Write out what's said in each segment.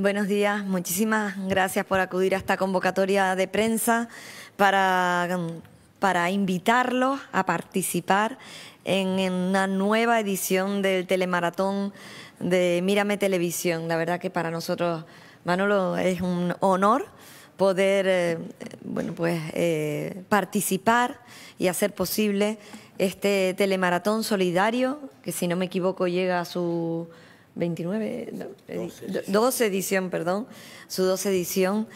Buenos días, muchísimas gracias por acudir a esta convocatoria de prensa para, mm, para invitarlos a participar en, una nueva edición del telemaratón de Mírame Televisión. La verdad que para nosotros, Manolo, es un honor poder eh, bueno, pues, eh, participar y hacer posible este telemaratón solidario, que si no me equivoco llega a su 29, 12 edición. perdón, su 12 edición,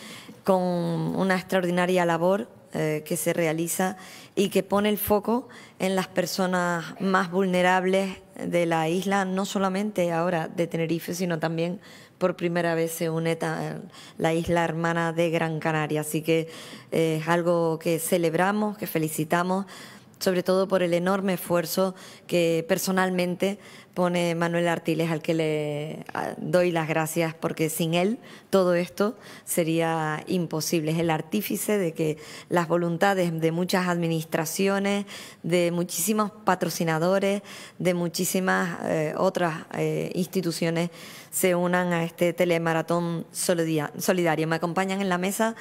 con una extraordinaria labor eh, que se realiza y que pone el foco en las personas más vulnerables de la isla, no solamente ahora de Tenerife, sino también por primera vez se une la isla hermana de Gran Canaria. Así que eh, es algo que celebramos, que felicitamos sobre todo por el enorme esfuerzo que personalmente pone Manuel Artiles, al que le doy las gracias, porque sin él todo esto sería imposible. Es el artífice de que las voluntades de muchas administraciones, de muchísimos patrocinadores, de muchísimas eh, otras eh, instituciones se unan a este telemaratón solidario. Me acompañan en la mesa,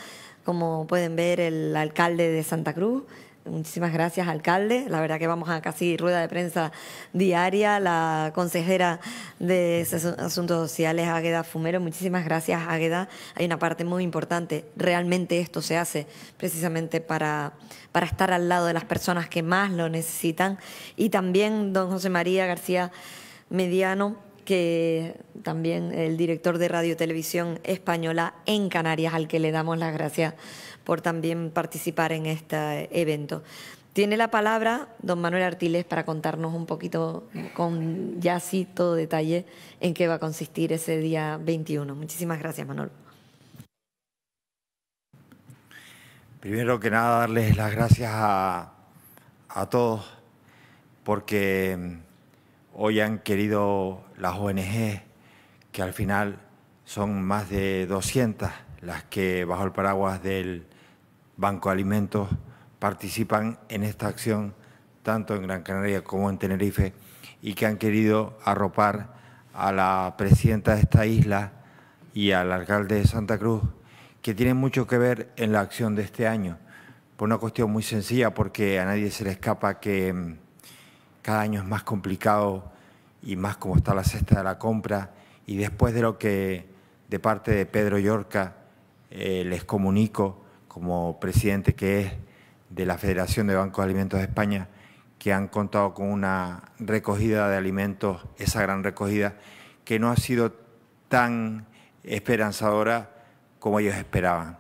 como pueden ver, el alcalde de Santa Cruz, Muchísimas gracias, alcalde. La verdad que vamos a casi rueda de prensa diaria. La consejera de Asuntos Sociales, Águeda Fumero, muchísimas gracias, Águeda. Hay una parte muy importante. Realmente esto se hace precisamente para, para estar al lado de las personas que más lo necesitan. Y también don José María García Mediano, que también el director de Radio Televisión Española en Canarias, al que le damos las gracias por también participar en este evento. Tiene la palabra don Manuel Artiles para contarnos un poquito con ya así todo detalle en qué va a consistir ese día 21. Muchísimas gracias, Manuel. Primero que nada, darles las gracias a, a todos porque mm, hoy han querido las ONG, que al final son más de 200 las que bajo el paraguas del Banco Alimentos participan en esta acción tanto en Gran Canaria como en Tenerife y que han querido arropar a la presidenta de esta isla y al alcalde de Santa Cruz, que tienen mucho que ver en la acción de este año, por una cuestión muy sencilla, porque a nadie se le escapa que mm, cada año es más complicado y más como está la cesta de la compra, y después de lo que de parte de Pedro Yorca eh, les comunico, como presidente que es de la Federación de Bancos de Alimentos de España, que han contado con una recogida de alimentos, esa gran recogida, que no ha sido tan esperanzadora como ellos esperaban.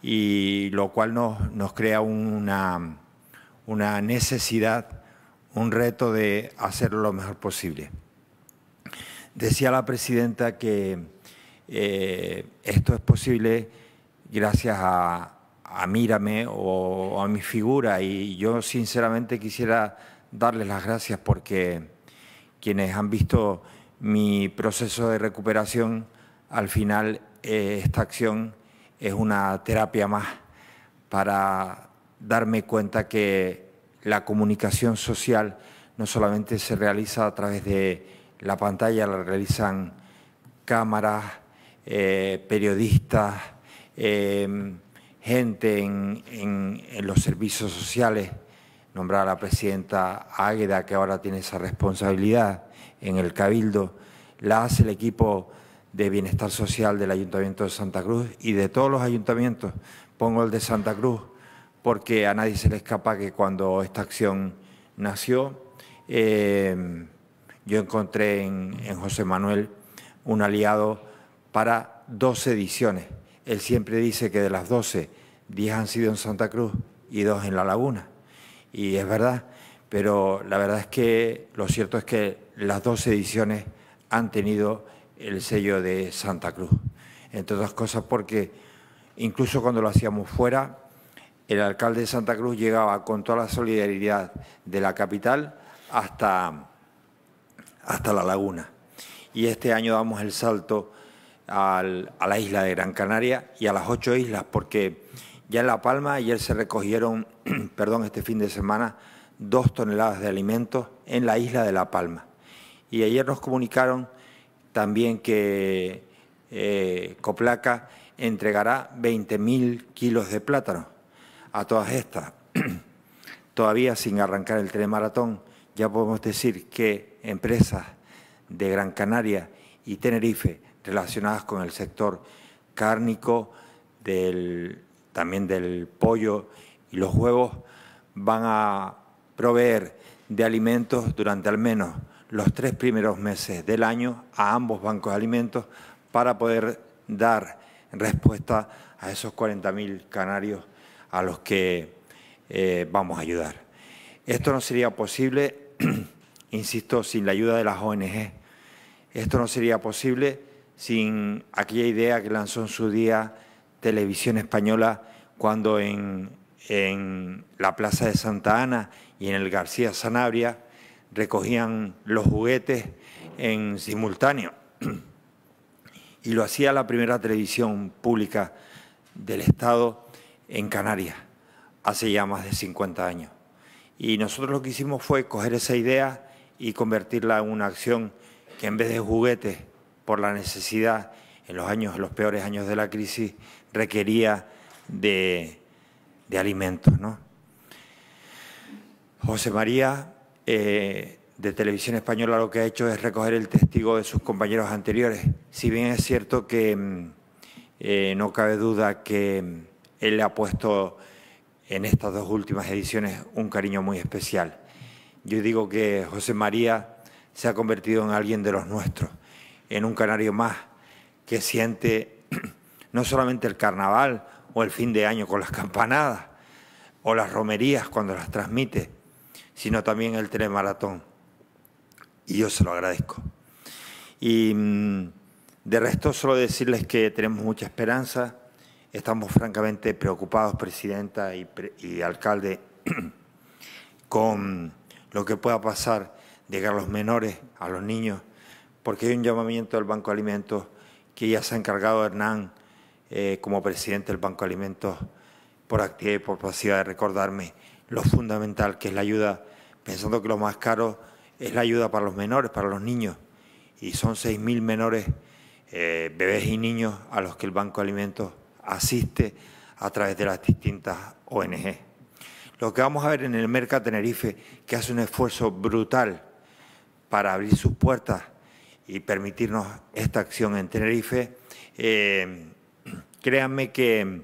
Y lo cual nos, nos crea una, una necesidad, un reto de hacerlo lo mejor posible. Decía la presidenta que eh, esto es posible gracias a a Mírame o a mi figura y yo sinceramente quisiera darles las gracias porque quienes han visto mi proceso de recuperación, al final eh, esta acción es una terapia más para darme cuenta que la comunicación social no solamente se realiza a través de la pantalla, la realizan cámaras, eh, periodistas, em, gente en, los servicios sociales, nombrar a la presidenta Águeda, que ahora tiene esa responsabilidad en el Cabildo, la hace el equipo de Bienestar Social del Ayuntamiento de Santa Cruz y de todos los ayuntamientos. Pongo el de Santa Cruz porque a nadie se le escapa que cuando esta acción nació, eh, yo encontré en José Manuel un aliado para dos ediciones. Él siempre dice que de las 12, 10 han sido en Santa Cruz y 2 en La Laguna. Y es verdad, pero la verdad es que lo cierto es que las dos ediciones han tenido el sello de Santa Cruz. Entre otras cosas porque incluso cuando lo hacíamos fuera, el alcalde de Santa Cruz llegaba con toda la solidaridad de la capital hasta, hasta la laguna. Y este año damos el salto a la isla de Gran Canaria y a las ocho islas, porque ya en La Palma ayer se recogieron, perdón, este fin de semana, dos toneladas de alimentos en la isla de La Palma. Y ayer nos comunicaron también que eh, Coplaca entregará 20.000 kilos de plátano a todas estas. Todavía sin arrancar el tren maratón, ya podemos decir que empresas de Gran Canaria y Tenerife relacionadas con el sector cárnico, del, también del pollo y los huevos, van a proveer de alimentos durante al menos los tres primeros meses del año a ambos bancos de alimentos para poder dar respuesta a esos 40.000 canarios a los que eh, vamos a ayudar. Esto no sería posible, insisto, sin la ayuda de las ONG. Esto no sería posible sin aquella idea que lanzó en su día Televisión Española cuando en, la Plaza de Santa Ana y en el García Sanabria recogían los juguetes en simultáneo. Y lo hacía la primera televisión pública del Estado en Canarias, hace ya más de 50 años. Y nosotros lo que hicimos fue coger esa idea y convertirla en una acción que en vez de juguetes por la necesidad, en los años, los peores años de la crisis, requería de, alimentos. ¿no? José María eh, de Televisión Española lo que ha hecho es recoger el testigo de sus compañeros anteriores. Si bien es cierto que mm, eh, no cabe duda que mm, él le ha puesto en estas dos últimas ediciones un cariño muy especial. Yo digo que José María se ha convertido en alguien de los nuestros en un canario más que siente no solamente el carnaval o el fin de año con las campanadas o las romerías cuando las transmite, sino también el telemaratón. Y yo se lo agradezco. Y mm, de resto, solo decirles que tenemos mucha esperanza. Estamos francamente preocupados, Presidenta y, Alcalde, con lo que pueda pasar llegar a los menores, a los niños, porque hay un llamamiento del Banco Alimentos que ya se ha encargado Hernán eh, como presidente del Banco Alimentos por actividad y por pasiva de recordarme lo fundamental que es la ayuda, pensando que lo más caro es la ayuda para los menores, para los niños, y son 6.000 menores, eh, bebés y niños a los que el Banco de Alimentos asiste a través de las distintas ONG. Lo que vamos a ver en el Merca Tenerife, que hace un esfuerzo brutal para abrir sus puertas y permitirnos esta acción en Tenerife, eh, créanme que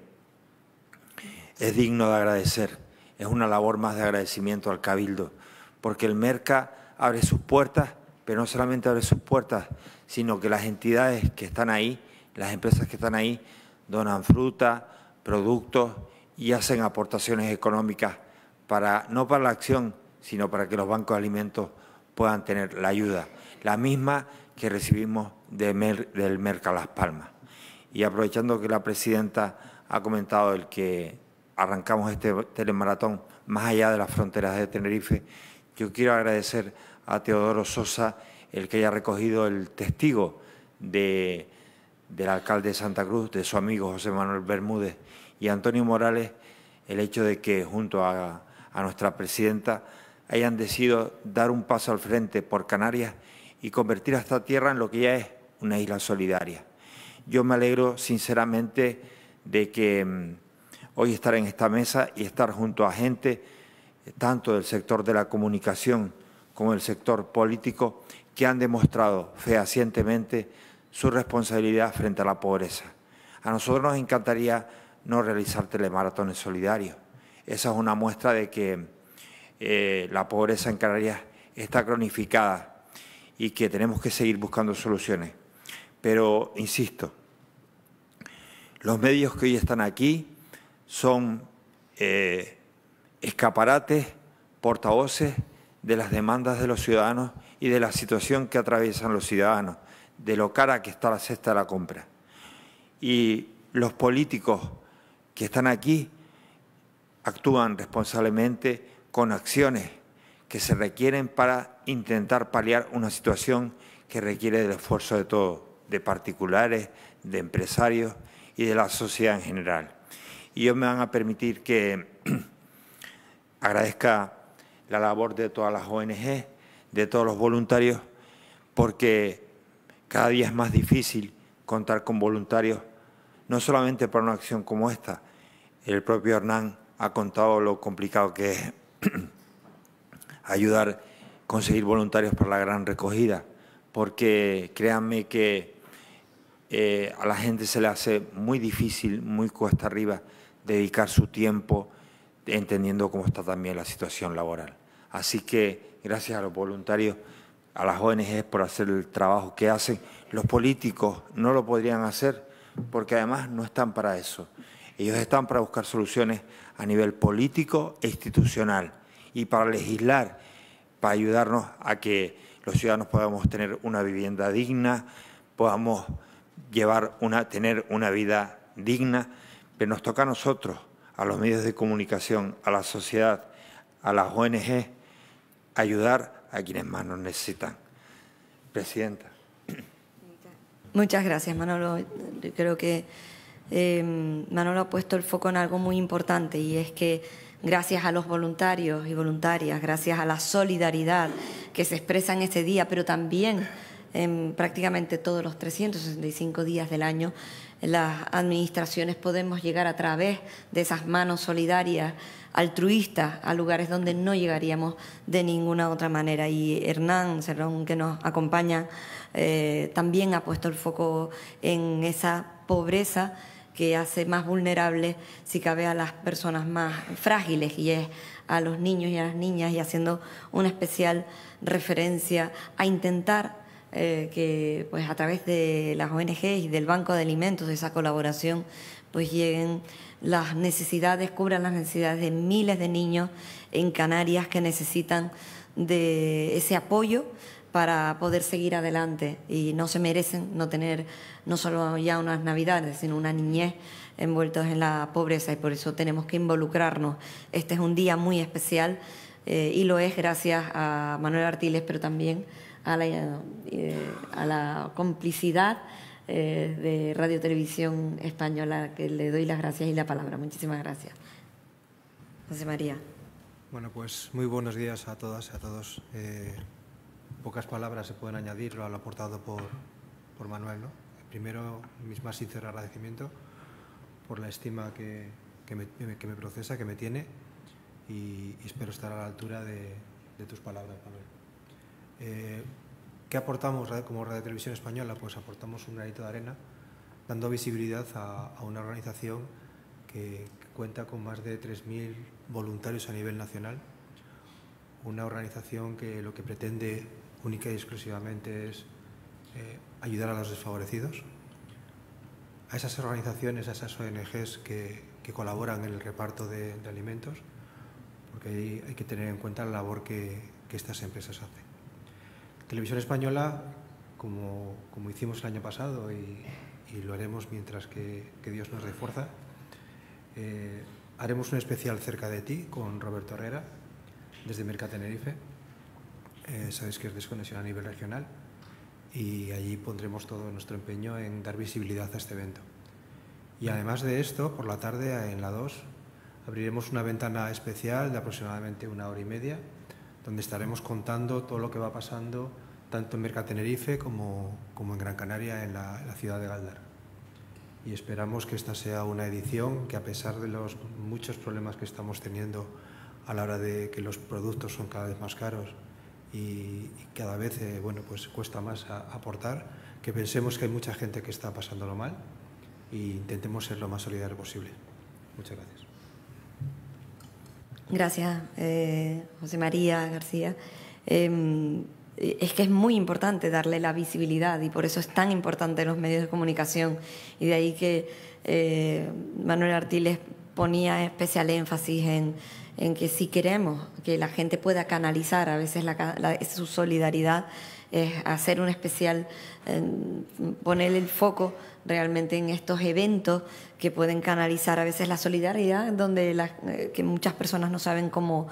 es digno de agradecer, es una labor más de agradecimiento al Cabildo, porque el Merca abre sus puertas, pero no solamente abre sus puertas, sino que las entidades que están ahí, las empresas que están ahí, donan fruta, productos y hacen aportaciones económicas, para, no para la acción, sino para que los bancos de alimentos puedan tener la ayuda. La misma que recibimos del Merca Las Palmas. Y aprovechando que la presidenta ha comentado el que arrancamos este telemaratón más allá de las fronteras de Tenerife, yo quiero agradecer a Teodoro Sosa el que haya recogido el testigo del alcalde de Santa Cruz, de su amigo José Manuel Bermúdez y Antonio Morales, el hecho de que junto a nuestra presidenta hayan decidido dar un paso al frente por Canarias y convertir a esta tierra en lo que ya es una isla solidaria. Yo me alegro sinceramente de que mm, hoy estar en esta mesa y estar junto a gente, eh, tanto del sector de la comunicación como del sector político, que han demostrado fehacientemente su responsabilidad frente a la pobreza. A nosotros nos encantaría no realizar telemaratones solidarios. Esa es una muestra de que eh, la pobreza en Canarias está cronificada y que tenemos que seguir buscando soluciones. Pero, insisto, los medios que hoy están aquí son eh, escaparates, portavoces de las demandas de los ciudadanos y de la situación que atraviesan los ciudadanos, de lo cara que está la cesta de la compra. Y los políticos que están aquí actúan responsablemente con acciones que se requieren para intentar paliar una situación que requiere del esfuerzo de todos, de particulares, de empresarios y de la sociedad en general. Y yo me van a permitir que agradezca la labor de todas las ONG, de todos los voluntarios, porque cada día es más difícil contar con voluntarios, no solamente para una acción como esta. El propio Hernán ha contado lo complicado que es ayudar conseguir voluntarios para la gran recogida, porque créanme que eh, a la gente se le hace muy difícil, muy cuesta arriba, dedicar su tiempo entendiendo cómo está también la situación laboral. Así que gracias a los voluntarios, a las ONGs por hacer el trabajo que hacen. Los políticos no lo podrían hacer porque además no están para eso. Ellos están para buscar soluciones a nivel político e institucional y para legislar para ayudarnos a que los ciudadanos podamos tener una vivienda digna, podamos llevar una, tener una vida digna, pero nos toca a nosotros, a los medios de comunicación, a la sociedad, a las ONG, ayudar a quienes más nos necesitan. Presidenta. Muchas gracias, Manolo. creo que eh, Manolo ha puesto el foco en algo muy importante y es que gracias a los voluntarios y voluntarias, gracias a la solidaridad que se expresa en este día, pero también en prácticamente todos los 365 días del año, las administraciones podemos llegar a través de esas manos solidarias, altruistas, a lugares donde no llegaríamos de ninguna otra manera. Y Hernán Cerrón, que nos acompaña, eh, también ha puesto el foco en esa pobreza que hace más vulnerables, si cabe, a las personas más frágiles y es a los niños y a las niñas y haciendo una especial referencia a intentar eh, que pues a través de las ONG y del Banco de Alimentos, de esa colaboración, pues lleguen las necesidades, cubran las necesidades de miles de niños en Canarias que necesitan de ese apoyo para poder seguir adelante y no se merecen no tener no solo ya unas navidades, sino una niñez envueltos en la pobreza y por eso tenemos que involucrarnos. Este es un día muy especial eh, y lo es gracias a Manuel Artiles, pero también a la, eh, a la complicidad eh, de Radio Televisión Española, que le doy las gracias y la palabra. Muchísimas gracias. José María. Bueno, pues muy buenos días a todas y a todos pocas palabras se pueden añadir lo aportado por, por Manuel. ¿no? Primero, mis más sinceros agradecimientos por la estima que, que, me, procesa, que me tiene y, espero estar a la altura de, tus palabras, Manuel. Eh, ¿Qué aportamos como Radio Televisión Española? Pues aportamos un granito de arena dando visibilidad a, una organización que cuenta con más de 3.000 voluntarios a nivel nacional, una organización que lo que pretende única y exclusivamente es eh, ayudar a los desfavorecidos, a esas organizaciones, a esas ONGs que, colaboran en el reparto de, alimentos, porque ahí hay que tener en cuenta la labor que, estas empresas hacen. Televisión Española, como, como hicimos el año pasado y, lo haremos mientras que, Dios nos refuerza, eh, haremos un especial cerca de ti con Roberto Herrera desde Merca Tenerife eh, sabéis que es desconexión a nivel regional y allí pondremos todo nuestro empeño en dar visibilidad a este evento. Y además de esto, por la tarde en la 2 abriremos una ventana especial de aproximadamente una hora y media, donde estaremos contando todo lo que va pasando tanto en Merca Tenerife como, como en Gran Canaria, en la, en la ciudad de Galdar. Y esperamos que esta sea una edición que, a pesar de los muchos problemas que estamos teniendo a la hora de que los productos son cada vez más caros, y, cada vez eh, bueno, pues cuesta más aportar, que pensemos que hay mucha gente que está pasándolo mal e intentemos ser lo más solidario posible. Muchas gracias. Gracias, eh, José María García. Em, es que es muy importante darle la visibilidad y por eso es tan importante los medios de comunicación. Y de ahí que eh, Manuel Artiles ponía especial énfasis en, en que si queremos que la gente pueda canalizar a veces su solidaridad, es hacer un especial, poner el foco realmente en estos eventos que pueden canalizar a veces la solidaridad, donde eh, que muchas personas no saben cómo,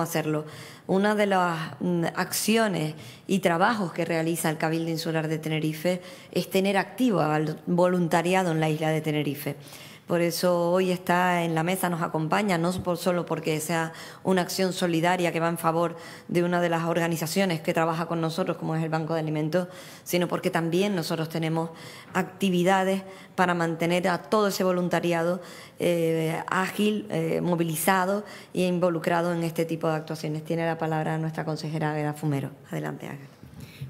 hacerlo. Una de las mm, acciones y trabajos que realiza el Cabildo Insular de Tenerife es tener activo al voluntariado en la isla de Tenerife. Por eso hoy está en la mesa, nos acompaña, no solo porque sea una acción solidaria que va en favor de una de las organizaciones que trabaja con nosotros, como es el Banco de Alimentos, sino porque también nosotros tenemos actividades para mantener a todo ese voluntariado eh, ágil, eh, movilizado e involucrado en este tipo de actuaciones. Tiene la palabra nuestra consejera Águeda Fumero. Adelante, Águeda.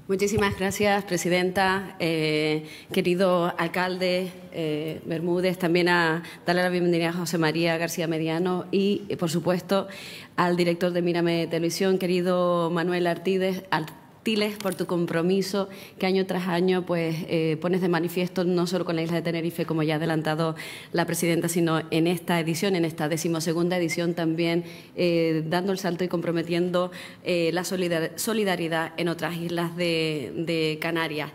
Muchísimas gracias, Presidenta. Eh, querido alcalde eh, Bermúdez, también a darle la bienvenida a José María García Mediano y, por supuesto, al director de Mírame Televisión, querido Manuel Artides, por tu compromiso que año tras año pues, eh, pones de manifiesto no solo con la isla de Tenerife, como ya ha adelantado la presidenta, sino en esta edición, en esta decimosegunda edición también, eh, dando el salto y comprometiendo eh, la solidaridad en otras islas de, Canarias.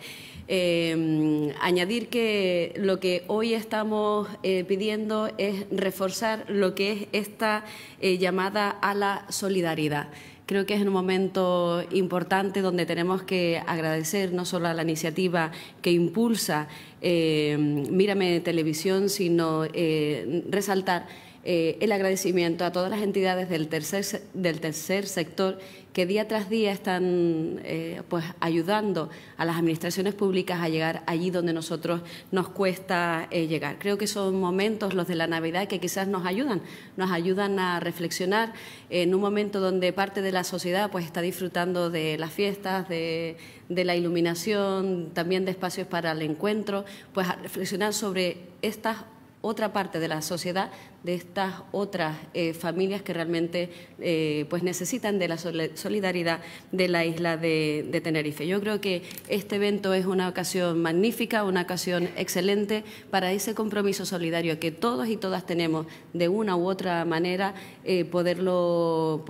Em, añadir que lo que hoy estamos pidiendo es reforzar lo que es esta llamada a la solidaridad. Creo que es un momento importante donde tenemos que agradecer no solo a la iniciativa que impulsa eh, Mírame Televisión, sino eh, resaltar eh, el agradecimiento a todas las entidades del tercer, del tercer sector que día tras día están eh, pues ayudando a las administraciones públicas a llegar allí donde nosotros nos cuesta eh, llegar. Creo que son momentos los de la Navidad que quizás nos ayudan, nos ayudan a reflexionar en un momento donde parte de la sociedad pues está disfrutando de las fiestas, de, la iluminación, también de espacios para el encuentro, pues a reflexionar sobre esta otra parte de la sociedad de estas otras eh, familias que realmente eh, pues necesitan de la solidaridad de la isla de, Tenerife. Yo creo que este evento es una ocasión magnífica, una ocasión excelente para ese compromiso solidario que todos y todas tenemos de una u otra manera eh, poderlo,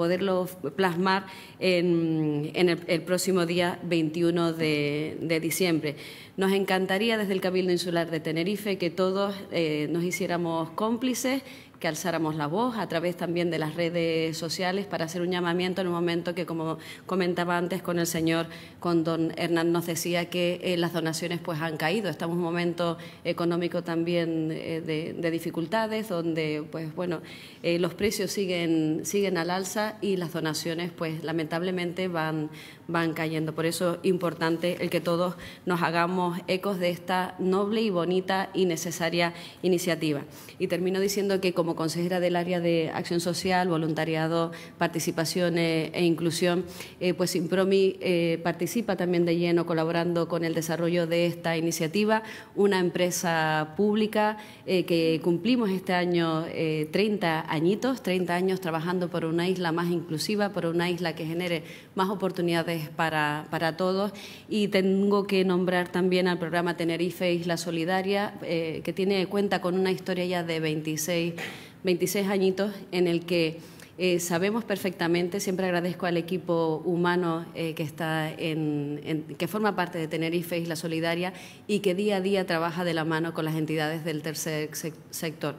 plasmar en, el, próximo día 21 de, diciembre. Nos encantaría desde el Cabildo Insular de Tenerife que todos nos hiciéramos cómplices que alzáramos la voz a través también de las redes sociales para hacer un llamamiento en un momento que, como comentaba antes con el señor, con don Hernán, nos decía que eh, las donaciones pues han caído. Estamos en un momento económico también eh, de, dificultades, donde pues bueno, eh, los precios siguen, siguen al alza y las donaciones pues lamentablemente van, van cayendo. Por eso es importante el que todos nos hagamos ecos de esta noble y bonita y necesaria iniciativa. Y termino diciendo que como consejera del área de acción social, voluntariado, participación eh, e, inclusión, eh, pues Impromi eh, participa también de lleno colaborando con el desarrollo de esta iniciativa, una empresa pública que cumplimos este año 30 añitos, 30 años trabajando por una isla más inclusiva, por una isla que genere más oportunidades para, todos y tengo que nombrar también al programa Tenerife Isla Solidaria, que tiene cuenta con una historia ya de 26 26 añitos en el que eh, sabemos perfectamente, siempre agradezco al equipo humano eh, que, está en, que forma parte de Tenerife la Solidaria y que día a día trabaja de la mano con las entidades del tercer sector.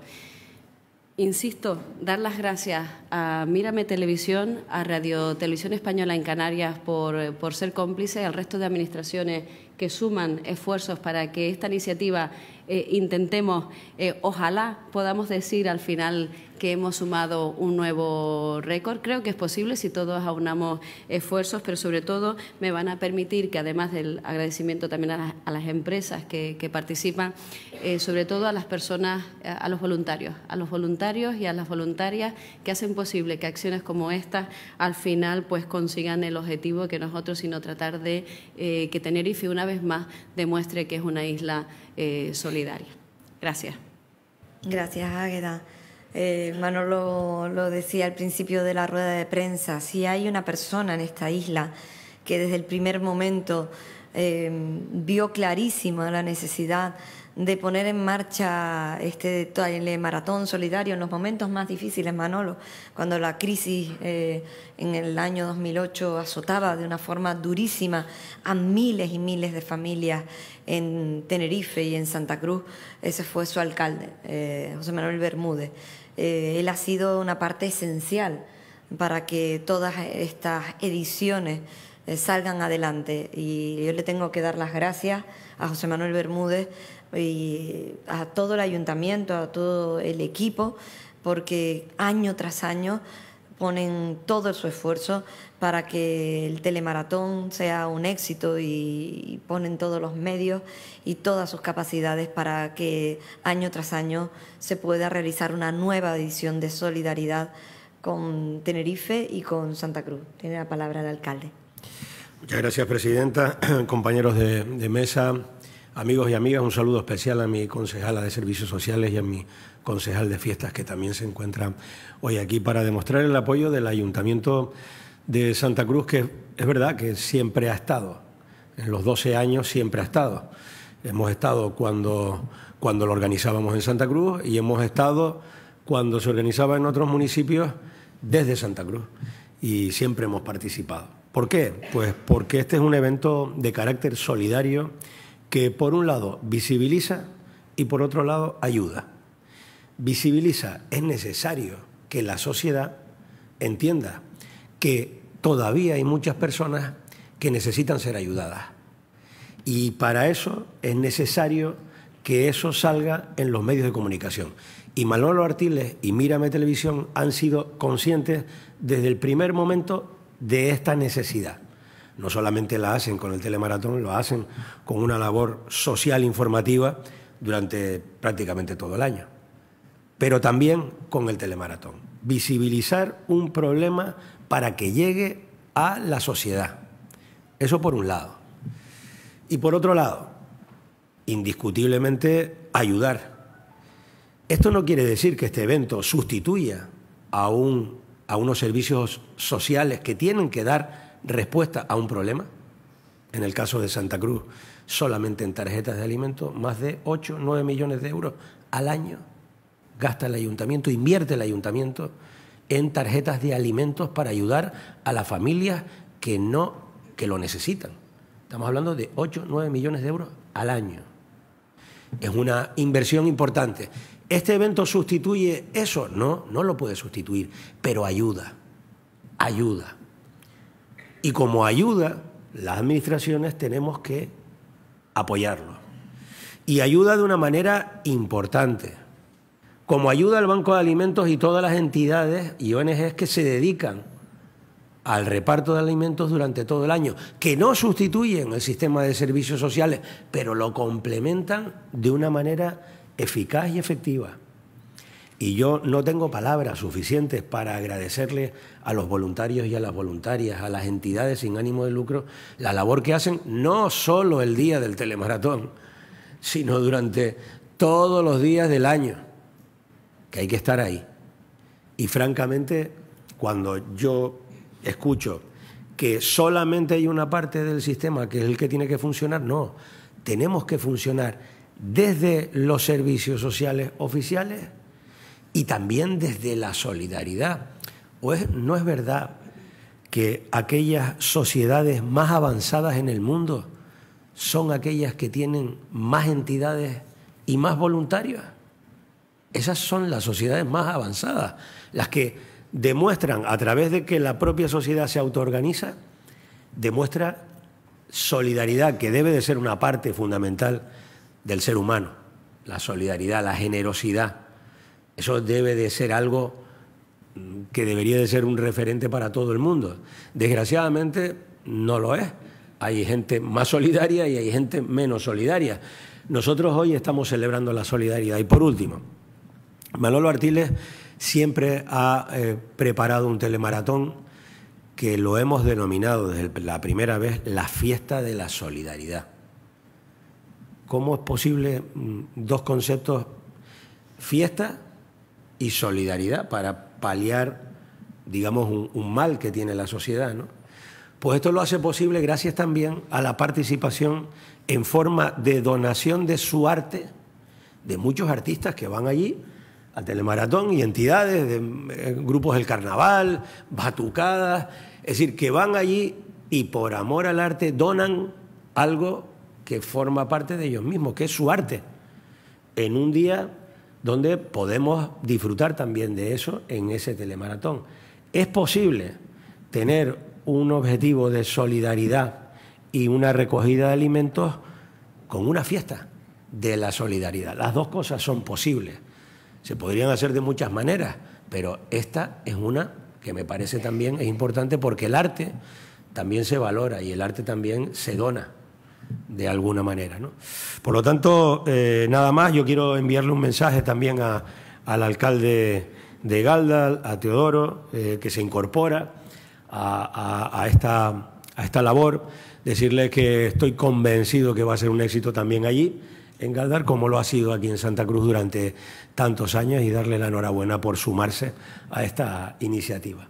Insisto, dar las gracias a Mírame Televisión, a Radio Televisión Española en Canarias por, por ser cómplice, al resto de administraciones que suman esfuerzos para que esta iniciativa eh, intentemos, eh, ojalá podamos decir al final que hemos sumado un nuevo récord. Creo que es posible si todos aunamos esfuerzos, pero sobre todo me van a permitir que además del agradecimiento también a las, empresas que, participan, eh, sobre todo a las personas, eh, a los voluntarios, a los voluntarios y a las voluntarias que hacen posible que acciones como esta al final pues consigan el objetivo que nosotros, sino tratar de eh, que Tenerife una vez más demuestre que es una isla eh, solidaria. Gracias. Gracias, Águeda. Eh, Manolo lo decía al principio de la rueda de prensa, si hay una persona en esta isla que desde el primer momento eh, vio clarísima la necesidad de poner en marcha este maratón solidario en los momentos más difíciles, Manolo, cuando la crisis eh, en el año 2008 azotaba de una forma durísima a miles y miles de familias en Tenerife y en Santa Cruz, ese fue su alcalde, José Manuel Bermúdez. Eh, él ha sido una parte esencial para que todas estas ediciones eh, salgan adelante. Y yo le tengo que dar las gracias a José Manuel Bermúdez y a todo el ayuntamiento, a todo el equipo, porque año tras año ponen todo su esfuerzo para que el telemaratón sea un éxito y ponen todos los medios y todas sus capacidades para que año tras año se pueda realizar una nueva edición de solidaridad con Tenerife y con Santa Cruz. Tiene la palabra el alcalde. Muchas gracias, presidenta, compañeros de, mesa, amigos y amigas, un saludo especial a mi concejala de Servicios Sociales y a mi concejal de Fiestas, que también se encuentra hoy aquí para demostrar el apoyo del Ayuntamiento de Santa Cruz, que es verdad que siempre ha estado, en los 12 años siempre ha estado. Hemos estado cuando, cuando lo organizábamos en Santa Cruz y hemos estado cuando se organizaba en otros municipios desde Santa Cruz y siempre hemos participado. ¿Por qué? Pues porque este es un evento de carácter solidario que por un lado visibiliza y por otro lado ayuda. Visibiliza, es necesario que la sociedad entienda que todavía hay muchas personas que necesitan ser ayudadas. Y para eso es necesario que eso salga en los medios de comunicación. Y Manolo Artiles y Mírame Televisión han sido conscientes desde el primer momento de esta necesidad. No solamente la hacen con el telemaratón, lo hacen con una labor social informativa durante prácticamente todo el año pero también con el telemaratón. Visibilizar un problema para que llegue a la sociedad. Eso por un lado. Y por otro lado, indiscutiblemente ayudar. Esto no quiere decir que este evento sustituya a, a unos servicios sociales que tienen que dar respuesta a un problema. En el caso de Santa Cruz, solamente en tarjetas de alimentos, más de 8, 9 millones de euros al año gasta el ayuntamiento, invierte el ayuntamiento en tarjetas de alimentos para ayudar a las familias que no que lo necesitan. Estamos hablando de 8, 9 millones de euros al año. Es una inversión importante. ¿Este evento sustituye eso? No, no lo puede sustituir, pero ayuda. Ayuda. Y como ayuda, las administraciones tenemos que apoyarlo. Y ayuda de una manera importante como ayuda al Banco de Alimentos y todas las entidades y ONGs que se dedican al reparto de alimentos durante todo el año, que no sustituyen el sistema de servicios sociales, pero lo complementan de una manera eficaz y efectiva. Y yo no tengo palabras suficientes para agradecerle a los voluntarios y a las voluntarias, a las entidades sin ánimo de lucro, la labor que hacen no solo el día del telemaratón, sino durante todos los días del año que hay que estar ahí. Y francamente, cuando yo escucho que solamente hay una parte del sistema que es el que tiene que funcionar, no, tenemos que funcionar desde los servicios sociales oficiales y también desde la solidaridad. ¿O no es verdad que aquellas sociedades más avanzadas en el mundo son aquellas que tienen más entidades y más voluntarios. Esas son las sociedades más avanzadas, las que demuestran, a través de que la propia sociedad se autoorganiza, demuestra solidaridad, que debe de ser una parte fundamental del ser humano. La solidaridad, la generosidad, eso debe de ser algo mm, que debería de ser un referente para todo el mundo. Desgraciadamente no lo es. Hay gente más solidaria y hay gente menos solidaria. Nosotros hoy estamos celebrando la solidaridad. Y por último, Manolo Artiles siempre ha eh, preparado un telemaratón que lo hemos denominado desde la primera vez la fiesta de la solidaridad. ¿Cómo es posible mm, dos conceptos, fiesta y solidaridad, para paliar, digamos, un, mal que tiene la sociedad? Pues esto lo hace posible gracias también a la participación en forma de donación de su arte de muchos artistas que van allí al Telemaratón y entidades, eh, grupos del carnaval, batucadas, es decir, que van allí y por amor al arte donan algo que forma parte de ellos mismos, que es su arte, en un día donde podemos disfrutar también de eso en ese telemaratón. Es posible tener un objetivo de solidaridad y una recogida de alimentos con una fiesta de la solidaridad. Las dos cosas son posibles. Se podrían hacer de muchas maneras, pero esta es una que me parece también es importante porque el arte también se valora y el arte también se dona de alguna manera. ¿no? Por lo tanto, eh, nada más, yo quiero enviarle un mensaje también a, al alcalde de Galdal, a Teodoro, eh, que se incorpora a, esta, a esta labor, decirle que estoy convencido que va a ser un éxito también allí en Galdar, como lo ha sido aquí en Santa Cruz durante tantos años, y darle la enhorabuena por sumarse a esta iniciativa.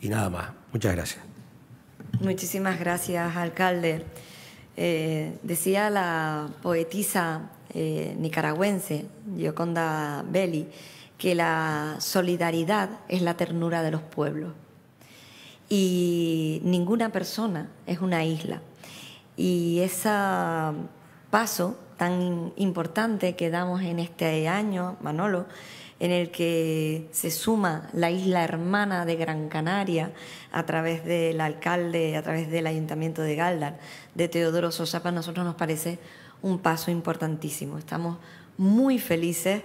Y nada más. Muchas gracias. Muchísimas gracias, alcalde. Eh, decía la poetisa eh, nicaragüense, Gioconda Belli, que la solidaridad es la ternura de los pueblos. Y ninguna persona es una isla. Y ese paso tan importante que damos en este año, Manolo, en el que se suma la isla hermana de Gran Canaria a través del alcalde, a través del ayuntamiento de Galdar, de Teodoro Sosa, para nosotros nos parece un paso importantísimo. Estamos muy felices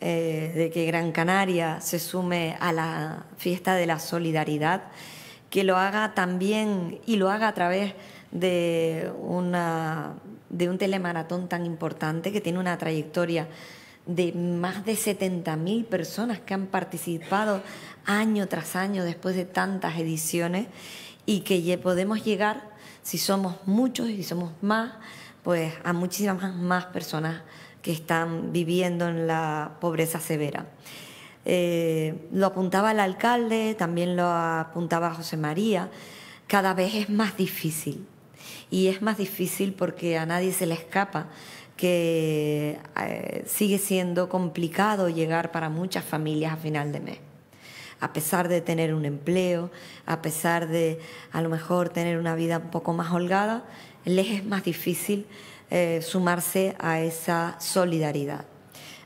eh, de que Gran Canaria se sume a la fiesta de la solidaridad, que lo haga también y lo haga a través de una de un telemaratón tan importante que tiene una trayectoria de más de 70.000 personas que han participado año tras año después de tantas ediciones y que podemos llegar, si somos muchos y si somos más, pues a muchísimas más personas que están viviendo en la pobreza severa. Eh, lo apuntaba el alcalde, también lo apuntaba José María, cada vez es más difícil y es más difícil porque a nadie se le escapa que eh, sigue siendo complicado llegar para muchas familias a final de mes. A pesar de tener un empleo, a pesar de a lo mejor tener una vida un poco más holgada, les es más difícil eh, sumarse a esa solidaridad.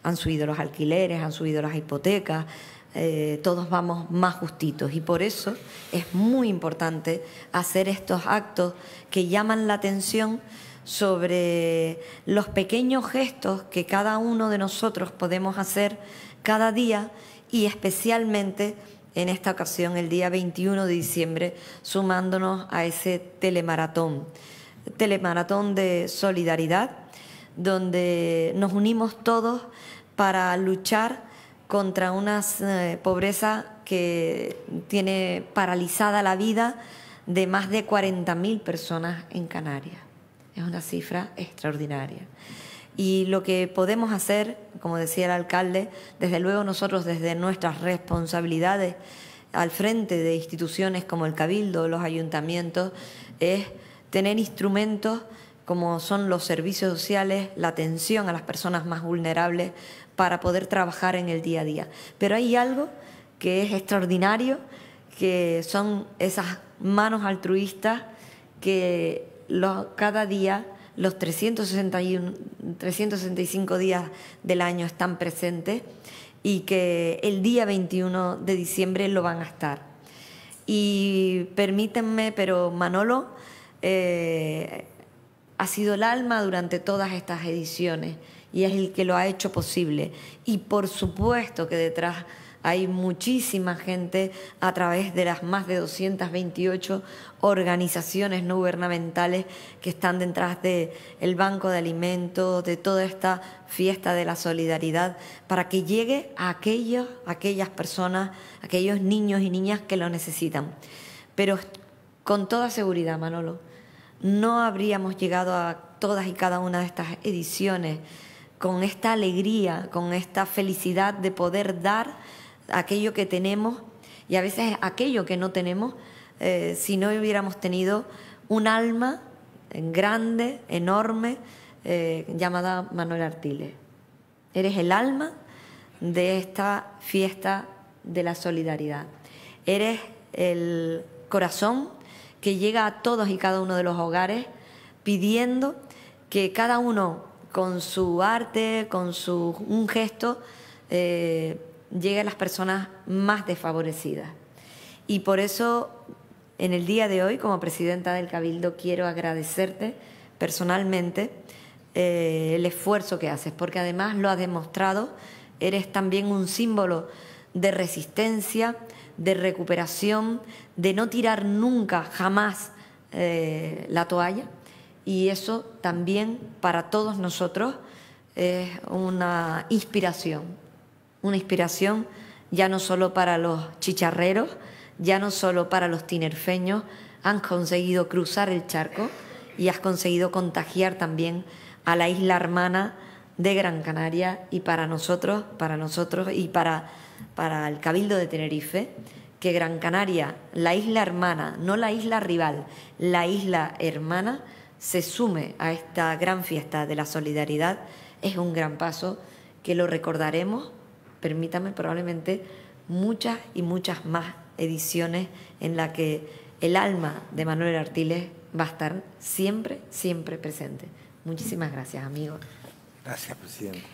Han subido los alquileres, han subido las hipotecas, eh, todos vamos más justitos. Y por eso es muy importante hacer estos actos que llaman la atención sobre los pequeños gestos que cada uno de nosotros podemos hacer cada día y especialmente en esta ocasión el día 21 de diciembre sumándonos a ese telemaratón, telemaratón de solidaridad, donde nos unimos todos para luchar contra una eh, pobreza que tiene paralizada la vida de más de 40.000 personas en Canarias. Es una cifra extraordinaria. Y lo que podemos hacer, como decía el alcalde, desde luego nosotros desde nuestras responsabilidades al frente de instituciones como el Cabildo, los ayuntamientos, es tener instrumentos como son los servicios sociales, la atención a las personas más vulnerables, para poder trabajar en el día a día. Pero hay algo que es extraordinario, que son esas manos altruistas que cada día, los 361, 365 días del año están presentes y que el día 21 de diciembre lo van a estar. Y permítanme, pero Manolo eh, ha sido el alma durante todas estas ediciones y es el que lo ha hecho posible. Y por supuesto que detrás hay muchísima gente a través de las más de 228 organizaciones no gubernamentales que están detrás del Banco de Alimentos, de toda esta fiesta de la solidaridad, para que llegue a aquellas personas, aquellos niños y niñas que lo necesitan. Pero con toda seguridad, Manolo, no habríamos llegado a todas y cada una de estas ediciones con esta alegría, con esta felicidad de poder dar aquello que tenemos y a veces aquello que no tenemos, eh, si no hubiéramos tenido un alma grande, enorme, eh, llamada Manuel Artiles. Eres el alma de esta fiesta de la solidaridad. Eres el corazón que llega a todos y cada uno de los hogares pidiendo que cada uno con su arte, con su, un gesto, eh, ...llega a las personas más desfavorecidas. Y por eso, en el día de hoy, como presidenta del Cabildo, quiero agradecerte personalmente eh, el esfuerzo que haces, porque además lo has demostrado, eres también un símbolo de resistencia, de recuperación, de no tirar nunca, jamás eh, la toalla, y eso también para todos nosotros es una inspiración, una inspiración ya no solo para los chicharreros, ya no solo para los tinerfeños, han conseguido cruzar el charco y has conseguido contagiar también a la isla hermana de Gran Canaria y para nosotros, para nosotros y para, para el Cabildo de Tenerife, que Gran Canaria, la isla hermana, no la isla rival, la isla hermana, se sume a esta gran fiesta de la solidaridad es un gran paso que lo recordaremos, permítame, probablemente muchas y muchas más ediciones en la que el alma de Manuel Artiles va a estar siempre, siempre presente. Muchísimas gracias, amigo. Gracias, presidente.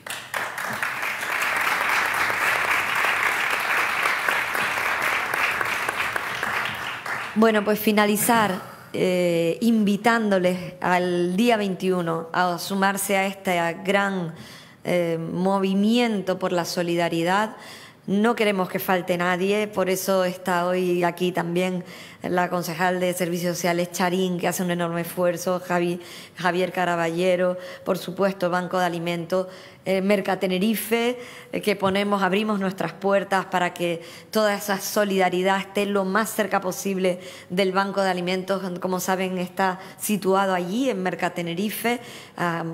Bueno, pues finalizar eh, invitándoles al día 21 a sumarse a este gran eh, movimiento por la solidaridad. No queremos que falte nadie, por eso está hoy aquí también la concejal de Servicios Sociales Charín, que hace un enorme esfuerzo, Javier Caraballero, por supuesto, Banco de Alimentos, eh, Mercatenerife, eh, que ponemos, abrimos nuestras puertas para que toda esa solidaridad esté lo más cerca posible del Banco de Alimentos. Como saben, está situado allí en Mercatenerife.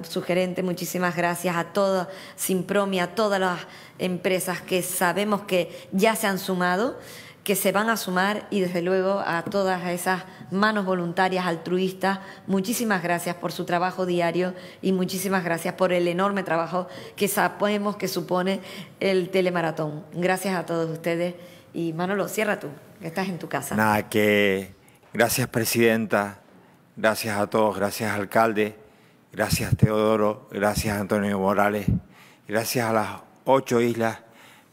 Sugerente, ah, su muchísimas gracias a todos, sin a todas las empresas que sabemos que ya se han sumado, que se van a sumar y desde luego a todas esas manos voluntarias, altruistas, muchísimas gracias por su trabajo diario y muchísimas gracias por el enorme trabajo que sabemos que supone el telemaratón. Gracias a todos ustedes y Manolo, cierra tú, que estás en tu casa. Nada, que gracias Presidenta, gracias a todos, gracias alcalde, gracias Teodoro, gracias Antonio Morales, gracias a las ocho islas,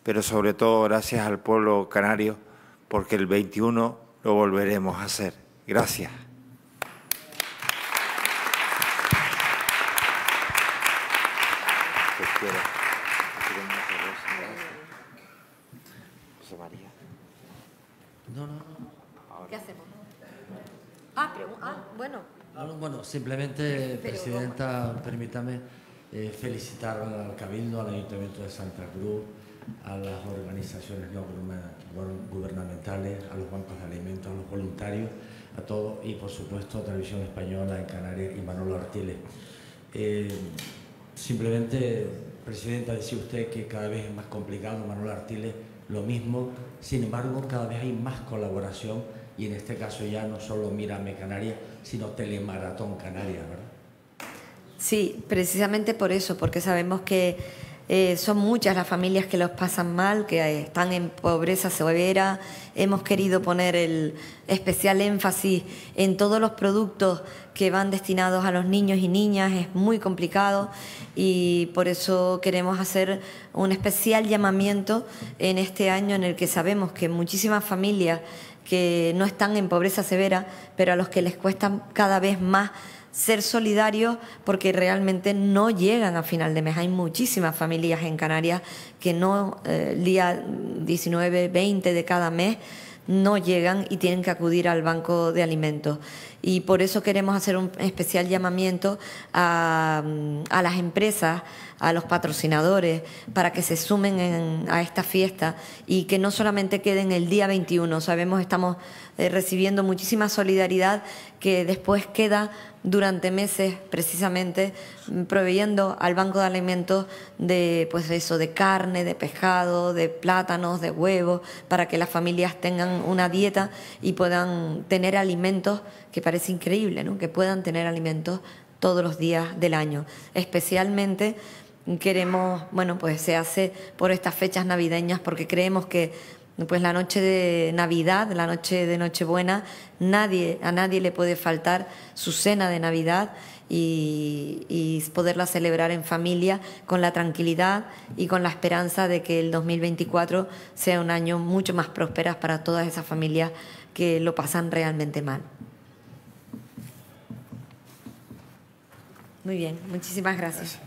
pero sobre todo gracias al pueblo canario, porque el 21 lo volveremos a hacer. Gracias. bueno, simplemente, Presidenta, permítame. Eh, felicitar al Cabildo, al Ayuntamiento de Santa Cruz, a las organizaciones no gubernamentales, a los bancos de alimentos, a los voluntarios, a todos y por supuesto a Televisión Española en Canarias y Manolo Artiles. Eh, simplemente, Presidenta, decía usted que cada vez es más complicado, Manolo Artiles, lo mismo, sin embargo cada vez hay más colaboración y en este caso ya no solo Mírame Canarias, sino Telemaratón Canarias, ¿verdad? Sí, precisamente por eso, porque sabemos que eh, son muchas las familias que los pasan mal, que eh, están en pobreza severa. Hemos querido poner el especial énfasis en todos los productos que van destinados a los niños y niñas. Es muy complicado y por eso queremos hacer un especial llamamiento en este año en el que sabemos que muchísimas familias que no están en pobreza severa, pero a los que les cuesta cada vez más ser solidarios porque realmente no llegan a final de mes. Hay muchísimas familias en Canarias que no, el eh, día 19, 20 de cada mes, no llegan y tienen que acudir al banco de alimentos. Y por eso queremos hacer un especial llamamiento a, a las empresas, a los patrocinadores para que se sumen a esta fiesta y que no solamente queden el día 21. Sabemos, estamos eh, recibiendo muchísima solidaridad que después queda durante meses precisamente proveyendo al banco de alimentos de pues eso de carne, de pescado, de plátanos, de huevos para que las familias tengan una dieta y puedan tener alimentos que parece increíble, ¿no? Que puedan tener alimentos todos los días del año, especialmente queremos, bueno, pues se hace por estas fechas navideñas porque creemos que pues la noche de Navidad, la noche de Nochebuena, nadie, a nadie le puede faltar su cena de Navidad y, poderla celebrar en familia con la tranquilidad y con la esperanza de que el 2024 sea un año mucho más próspero para todas esas familias que lo pasan realmente mal. Muy bien, muchísimas gracias.